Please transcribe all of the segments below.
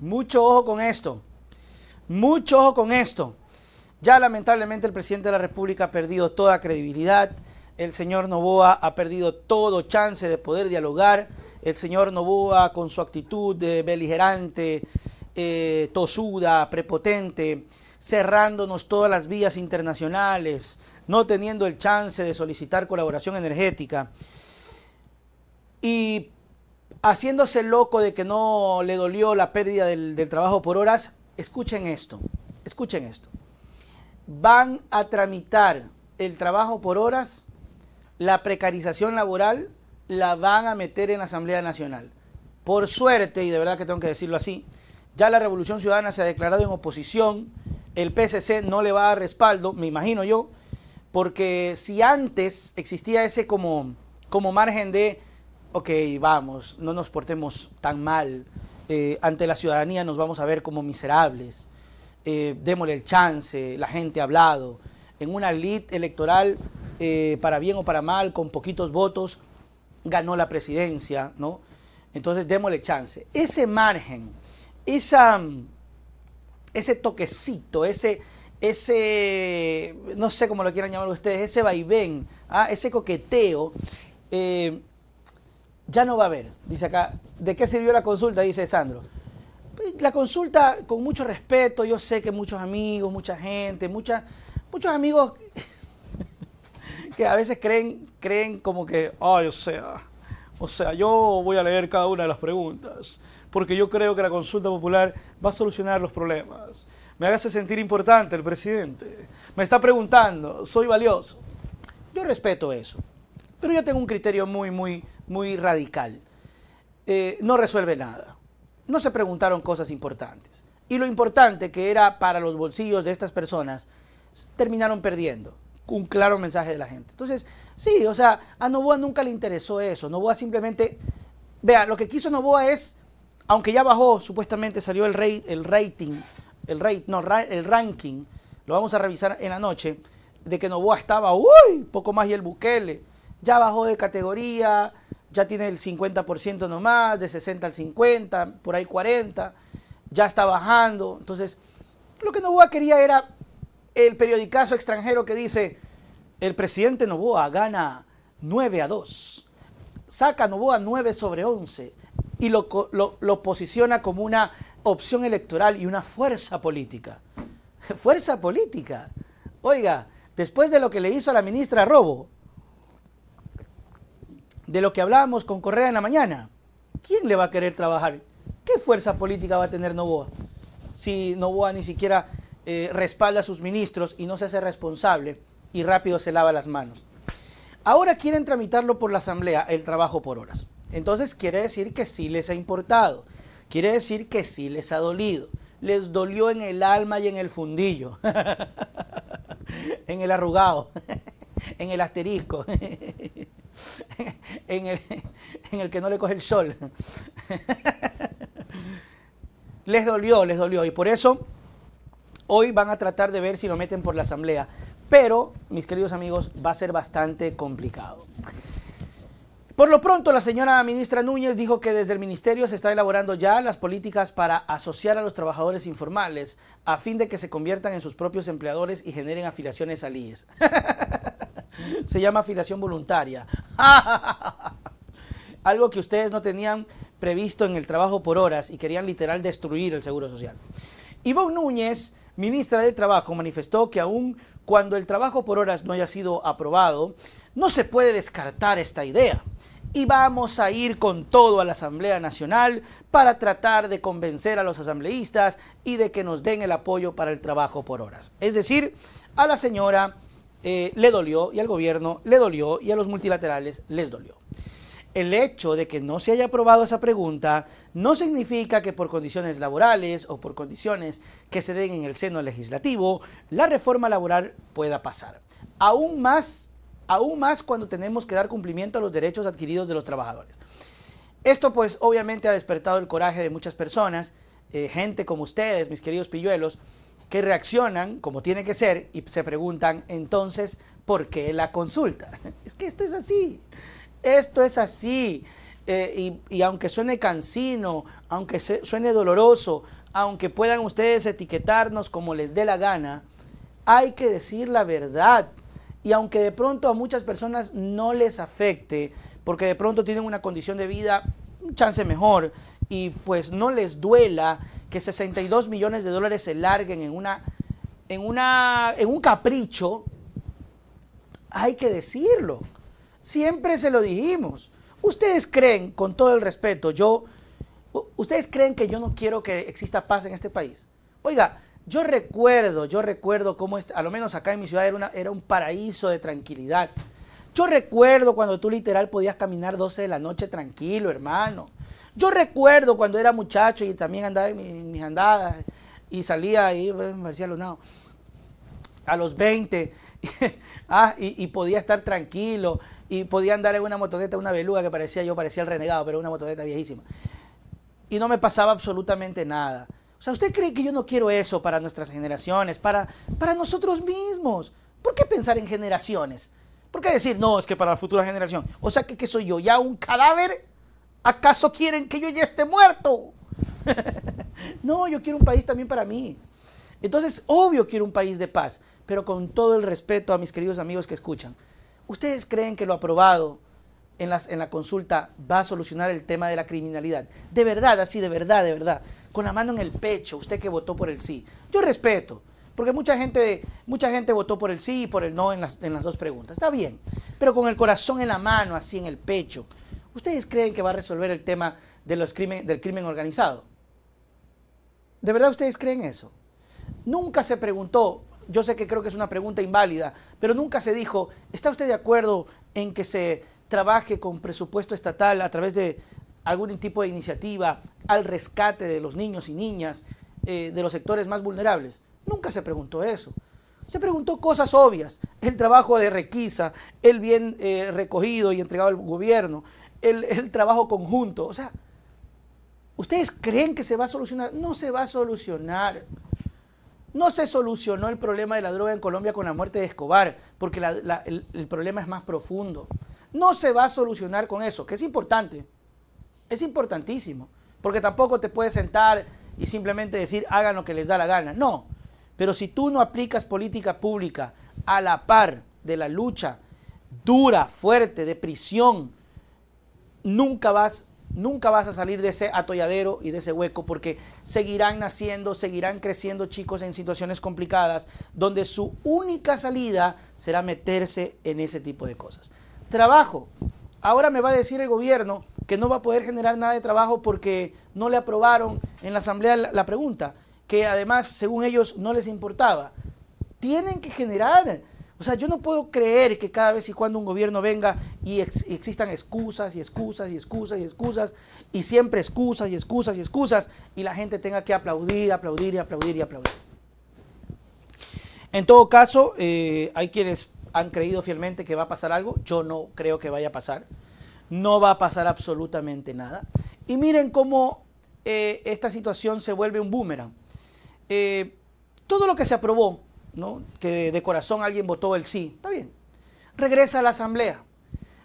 Mucho ojo con esto. Mucho ojo con esto. Ya lamentablemente el presidente de la República ha perdido toda credibilidad. El señor Novoa ha perdido todo chance de poder dialogar. El señor Novoa con su actitud de beligerante, eh, tosuda, prepotente, cerrándonos todas las vías internacionales, no teniendo el chance de solicitar colaboración energética. Y haciéndose loco de que no le dolió la pérdida del, trabajo por horas, escuchen esto, escuchen esto. Van a tramitar el trabajo por horas, la precarización laboral, la van a meter en la Asamblea Nacional. Por suerte, y de verdad que tengo que decirlo así, ya la Revolución Ciudadana se ha declarado en oposición, el PSC no le va a dar respaldo, me imagino yo, porque si antes existía ese como, como margen de ok, vamos, no nos portemos tan mal, eh, ante la ciudadanía nos vamos a ver como miserables, eh, démosle el chance, la gente ha hablado, en una lid electoral, eh, para bien o para mal, con poquitos votos, ganó la presidencia, ¿no? Entonces démosle chance. Ese margen, esa, ese toquecito, ese, ese, no sé cómo lo quieran llamar ustedes, ese vaivén, ¿ah? ese coqueteo, ya no va a haber. Dice acá, ¿de qué sirvió la consulta? Dice Sandro. Pues, la consulta, con mucho respeto, yo sé que muchos amigos, mucha gente, muchas, muchos amigos que a veces creen, creen como que, ay, o sea, o sea, yo voy a leer cada una de las preguntas, porque yo creo que la consulta popular va a solucionar los problemas. Me hace sentir importante el presidente. Me está preguntando, soy valioso. Yo respeto eso, pero yo tengo un criterio muy, muy, muy radical. Eh, no resuelve nada. No se preguntaron cosas importantes. Y lo importante que era para los bolsillos de estas personas, terminaron perdiendo. Un claro mensaje de la gente. Entonces, sí, o sea, a Novoa nunca le interesó eso. Novoa simplemente, vea, lo que quiso Novoa es, aunque ya bajó, supuestamente salió el, rey, el rating, el, no, el ranking, lo vamos a revisar en la noche, de que Novoa estaba, uy, poco más y el Bukele, ya bajó de categoría, ya tiene el 50% nomás, de 60 al 50, por ahí 40, ya está bajando. Entonces, lo que Novoa quería era el periodicazo extranjero que dice, el presidente Novoa gana 9 a 2, saca Novoa 9 sobre 11 y lo, lo posiciona como una opción electoral y una fuerza política. Fuerza política. Oiga, después de lo que le hizo a la ministra Robo, de lo que hablábamos con Correa en la mañana. ¿Quién le va a querer trabajar? ¿Qué fuerza política va a tener Novoa? Si Novoa ni siquiera eh, respalda a sus ministros y no se hace responsable y rápido se lava las manos. Ahora quieren tramitarlo por la Asamblea, el trabajo por horas. Entonces quiere decir que sí les ha importado, quiere decir que sí les ha dolido, les dolió en el alma y en el fundillo, en el arrugado, en el asterisco. en el, en el que no le coge el sol. les dolió, les dolió. Y por eso hoy van a tratar de ver si lo meten por la asamblea. Pero, mis queridos amigos, va a ser bastante complicado. Por lo pronto, la señora ministra Núñez dijo que desde el ministerio se está elaborando ya las políticas para asociar a los trabajadores informales a fin de que se conviertan en sus propios empleadores y generen afiliaciones al IES. se llama afiliación voluntaria algo que ustedes no tenían previsto en el trabajo por horas y querían literal destruir el Seguro Social. Ivonne Núñez, ministra de Trabajo, manifestó que aún cuando el trabajo por horas no haya sido aprobado, no se puede descartar esta idea. Y vamos a ir con todo a la Asamblea Nacional para tratar de convencer a los asambleístas y de que nos den el apoyo para el trabajo por horas. Es decir, a la señora eh, le dolió y al gobierno le dolió y a los multilaterales les dolió el hecho de que no se haya aprobado esa pregunta no significa que por condiciones laborales o por condiciones que se den en el seno legislativo, la reforma laboral pueda pasar. Aún más, aún más cuando tenemos que dar cumplimiento a los derechos adquiridos de los trabajadores. Esto pues obviamente ha despertado el coraje de muchas personas, eh, gente como ustedes, mis queridos pilluelos, que reaccionan como tiene que ser y se preguntan entonces, ¿por qué la consulta? Es que esto es así. Esto es así. Eh, y, aunque suene cansino, aunque se, suene doloroso, aunque puedan ustedes etiquetarnos como les dé la gana, hay que decir la verdad. Y aunque de pronto a muchas personas no les afecte, porque de pronto tienen una condición de vida, un chance mejor, y pues no les duela que 62 millones de dólares se larguen en, una, en, una, en un capricho, hay que decirlo. Siempre se lo dijimos. Ustedes creen, con todo el respeto, yo, ustedes creen que yo no quiero que exista paz en este país. Oiga, yo recuerdo, yo recuerdo cómo, a lo menos acá en mi ciudad era, un paraíso de tranquilidad. Yo recuerdo cuando tú literal podías caminar 12 de la noche tranquilo, hermano. Yo recuerdo cuando era muchacho y también andaba en mis, andadas y salía ahí, pues, me decía Lunado, a los 20, ah, y podía estar tranquilo y podía andar en una motoneta, una beluga que parecía, yo parecía el renegado, pero una motoneta viejísima. Y no me pasaba absolutamente nada. O sea, ¿usted cree que yo no quiero eso para nuestras generaciones, para, para nosotros mismos? ¿Por qué pensar en generaciones? ¿Por qué decir, no, es que para la futura generación? O sea, ¿qué soy yo? ¿Ya un cadáver? ¿Acaso quieren que yo ya esté muerto? no, yo quiero un país también para mí. Entonces, obvio quiero un país de paz, pero con todo el respeto a mis queridos amigos que escuchan. ¿Ustedes creen que lo aprobado en, la consulta va a solucionar el tema de la criminalidad? De verdad, así, de verdad, de verdad. Con la mano en el pecho, usted que votó por el sí. Yo respeto, porque mucha gente, mucha gente votó por el sí y por el no en las, dos preguntas. Está bien, pero con el corazón en la mano, así en el pecho. ¿Ustedes creen que va a resolver el tema del crimen organizado? ¿De verdad ustedes creen eso? Nunca se preguntó yo sé que creo que es una pregunta inválida, pero nunca se dijo, ¿está usted de acuerdo en que se trabaje con presupuesto estatal a través de algún tipo de iniciativa al rescate de los niños y niñas eh, de los sectores más vulnerables? Nunca se preguntó eso. Se preguntó cosas obvias, el trabajo de requisa, el bien eh, recogido y entregado al gobierno, el trabajo conjunto. O sea, ¿ustedes creen que se va a solucionar? No se va a solucionar. No se solucionó el problema de la droga en Colombia con la muerte de Escobar, porque el, problema es más profundo. No se va a solucionar con eso, que es importante. Es importantísimo, porque tampoco te puedes sentar y simplemente decir hagan lo que les da la gana. No, pero si tú no aplicas política pública a la par de la lucha dura, fuerte, de prisión, nunca vas Nunca vas a salir de ese atolladero y de ese hueco porque seguirán naciendo, seguirán creciendo chicos en situaciones complicadas donde su única salida será meterse en ese tipo de cosas. Trabajo. Ahora me va a decir el gobierno que no va a poder generar nada de trabajo porque no le aprobaron en la asamblea la pregunta, que además, según ellos, no les importaba. Tienen que generar o sea, yo no puedo creer que cada vez y cuando un gobierno venga y, existan excusas y excusas y excusas y excusas y siempre excusas y excusas y excusas y la gente tenga que aplaudir, aplaudir y aplaudir y aplaudir. En todo caso, eh, hay quienes han creído fielmente que va a pasar algo. Yo no creo que vaya a pasar. No va a pasar absolutamente nada. Y miren cómo eh, esta situación se vuelve un boomerang. Eh, todo lo que se aprobó que de corazón alguien votó el sí, está bien. Regresa a la Asamblea.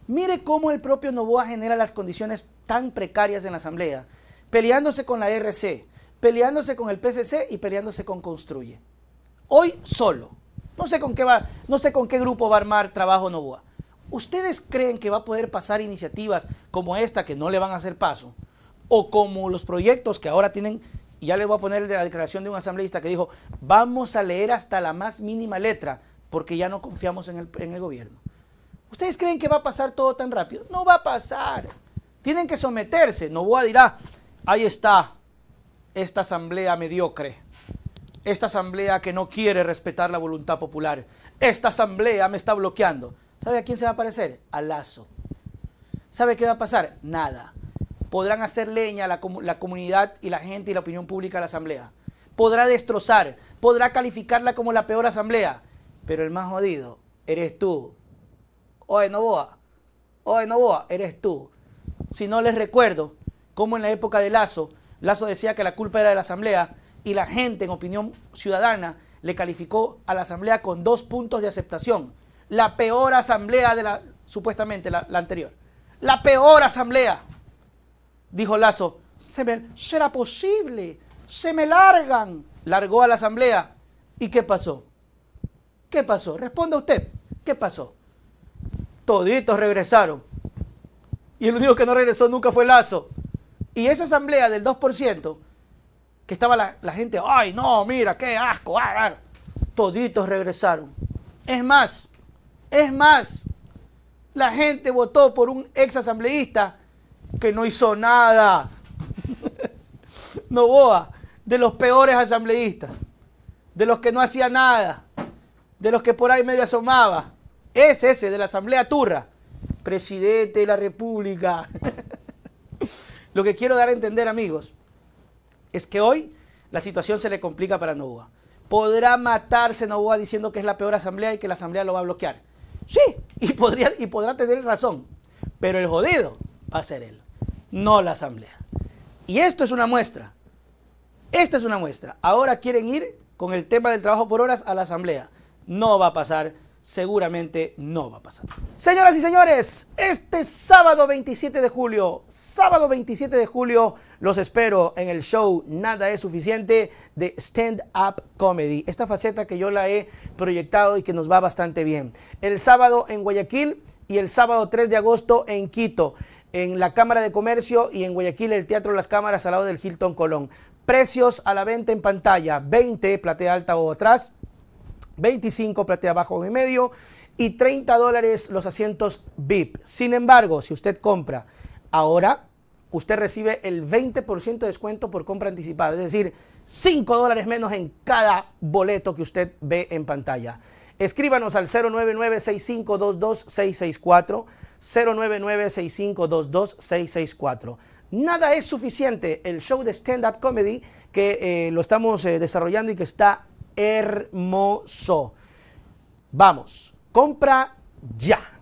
Mire cómo el propio Novoa genera las condiciones tan precarias en la Asamblea, peleándose con la RC, peleándose con el PCC y peleándose con Construye. Hoy solo. No sé con qué va, no sé con qué grupo va a armar trabajo Novoa. ¿Ustedes creen que va a poder pasar iniciativas como esta que no le van a hacer paso? O como los proyectos que ahora tienen y ya le voy a poner la declaración de un asambleísta que dijo, vamos a leer hasta la más mínima letra porque ya no confiamos en el, en el gobierno. ¿Ustedes creen que va a pasar todo tan rápido? No va a pasar. Tienen que someterse. No voy a dirá, ah, ahí está esta asamblea mediocre, esta asamblea que no quiere respetar la voluntad popular, esta asamblea me está bloqueando. ¿Sabe a quién se va a parecer? A Lazo. ¿Sabe qué va a pasar? Nada podrán hacer leña la, la comunidad y la gente y la opinión pública de la asamblea. Podrá destrozar, podrá calificarla como la peor asamblea, pero el más jodido eres tú. Oye, Novoa, oye, boa eres tú. Si no les recuerdo como en la época de Lazo, Lazo decía que la culpa era de la asamblea y la gente en opinión ciudadana le calificó a la asamblea con dos puntos de aceptación. La peor asamblea de la, supuestamente, la anterior. La peor asamblea dijo Lazo, se me, será posible, se me largan. Largó a la asamblea. ¿Y qué pasó? ¿Qué pasó? Responda usted. ¿Qué pasó? Toditos regresaron. Y el único que no regresó nunca fue Lazo. Y esa asamblea del 2%, que estaba la, gente, ay, no, mira, qué asco, ah, ah", toditos regresaron. Es más, es más, la gente votó por un ex asambleísta que no hizo nada. Novoa, de los peores asambleístas, de los que no hacía nada, de los que por ahí medio asomaba. Es ese, de la Asamblea Turra, presidente de la República. Lo que quiero dar a entender, amigos, es que hoy la situación se le complica para Novoa. Podrá matarse Novoa diciendo que es la peor asamblea y que la asamblea lo va a bloquear. Sí, y, podría, y podrá tener razón, pero el jodido va a ser él no la asamblea. Y esto es una muestra. Esta es una muestra. Ahora quieren ir con el tema del trabajo por horas a la asamblea. No va a pasar seguramente no va a pasar. Señoras y señores, este sábado 27 de julio, sábado 27 de julio, los espero en el show Nada es suficiente de Stand Up Comedy. Esta faceta que yo la he proyectado y que nos va bastante bien. El sábado en Guayaquil y el sábado 3 de agosto en Quito en la Cámara de Comercio y en Guayaquil el Teatro Las Cámaras al lado del Hilton Colón. Precios a la venta en pantalla, 20 platea alta o atrás, 25 platea abajo o en medio y 30 dólares los asientos VIP. Sin embargo, si usted compra ahora, usted recibe el 20% de descuento por compra anticipada, es decir, 5 dólares menos en cada boleto que usted ve en pantalla. Escríbanos al 099 6522 664 099-6522-664. Nada es suficiente. El show de stand-up comedy que eh, lo estamos eh, desarrollando y que está hermoso. Vamos, compra ya.